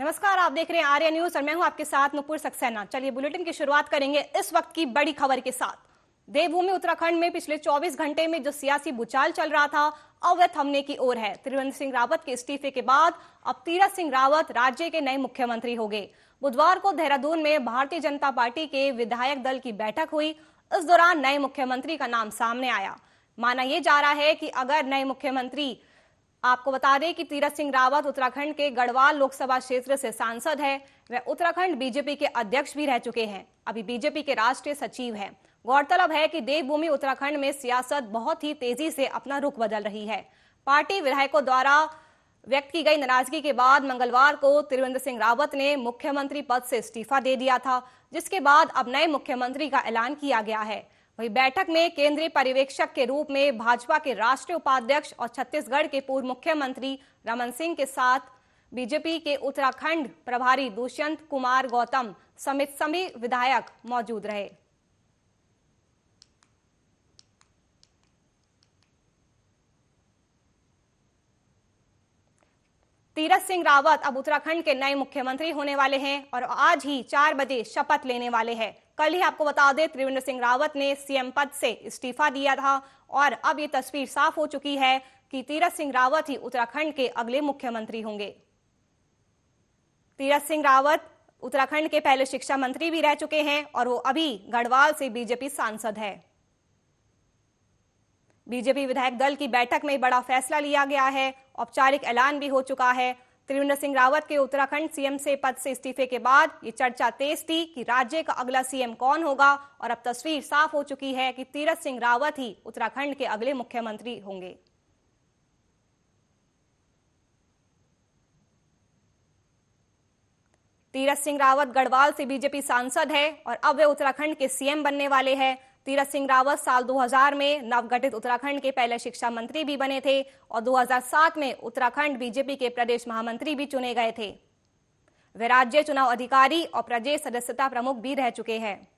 नमस्कार आप देख रहे हैं आर्या न्यूज और मैं हूं आपके साथ नुपुर सक्सेना चलिए बुलेटिन की शुरुआत करेंगे इस वक्त की बड़ी खबर के साथ देवभूमि उत्तराखंड में पिछले 24 घंटे में जो सियासी भूचाल चल रहा था अब वह थमने की ओर है त्रिवेंद्र सिंह रावत के इस्तीफे के बाद अब तीरथ सिंह रावत राज्य के नए मुख्यमंत्री हो गए बुधवार को देहरादून में भारतीय जनता पार्टी के विधायक दल की बैठक हुई इस दौरान नए मुख्यमंत्री का नाम सामने आया माना यह जा रहा है कि अगर नए मुख्यमंत्री आपको बता दें कि तीरथ सिंह रावत उत्तराखंड के गढ़वाल लोकसभा क्षेत्र से सांसद है वह उत्तराखंड बीजेपी के अध्यक्ष भी रह चुके हैं अभी बीजेपी के राष्ट्रीय सचिव हैं गौरतलब है कि देवभूमि उत्तराखंड में सियासत बहुत ही तेजी से अपना रुख बदल रही है पार्टी विधायकों द्वारा व्यक्त की गई नाराजगी के बाद मंगलवार को त्रिवेंद्र सिंह रावत ने मुख्यमंत्री पद से इस्तीफा दे दिया था जिसके बाद अब नए मुख्यमंत्री का ऐलान किया गया है वहीं बैठक में केंद्रीय पर्यवेक्षक के रूप में भाजपा के राष्ट्रीय उपाध्यक्ष और छत्तीसगढ़ के पूर्व मुख्यमंत्री रमन सिंह के साथ बीजेपी के उत्तराखंड प्रभारी दुष्यंत कुमार गौतम समेत सभी विधायक मौजूद रहे तीरथ सिंह रावत अब उत्तराखंड के नए मुख्यमंत्री होने वाले हैं और आज ही चार बजे शपथ लेने वाले हैं कल ही आपको बता दें त्रिवेंद्र सिंह रावत ने सीएम पद से इस्तीफा दिया था और अब ये तस्वीर साफ हो चुकी है कि तीरथ सिंह रावत ही उत्तराखंड के अगले मुख्यमंत्री होंगे तीरथ सिंह रावत उत्तराखंड के पहले शिक्षा मंत्री भी रह चुके हैं और वो अभी गढ़वाल से बीजेपी सांसद है बीजेपी विधायक दल की बैठक में बड़ा फैसला लिया गया है औपचारिक ऐलान भी हो चुका है त्रिवेंद्र सिंह रावत के उत्तराखंड सीएम से पद से इस्तीफे के बाद ये चर्चा तेज थी कि राज्य का अगला सीएम कौन होगा और अब तस्वीर साफ हो चुकी है कि तीरथ सिंह रावत ही उत्तराखंड के अगले मुख्यमंत्री होंगे तीरथ सिंह रावत गढ़वाल से बीजेपी सांसद है और अब वे उत्तराखंड के सीएम बनने वाले हैं तीरथ सिंह रावत साल 2000 में नवगठित उत्तराखंड के पहले शिक्षा मंत्री भी बने थे और 2007 में उत्तराखंड बीजेपी के प्रदेश महामंत्री भी चुने गए थे वे राज्य चुनाव अधिकारी और प्रदेश सदस्यता प्रमुख भी रह चुके हैं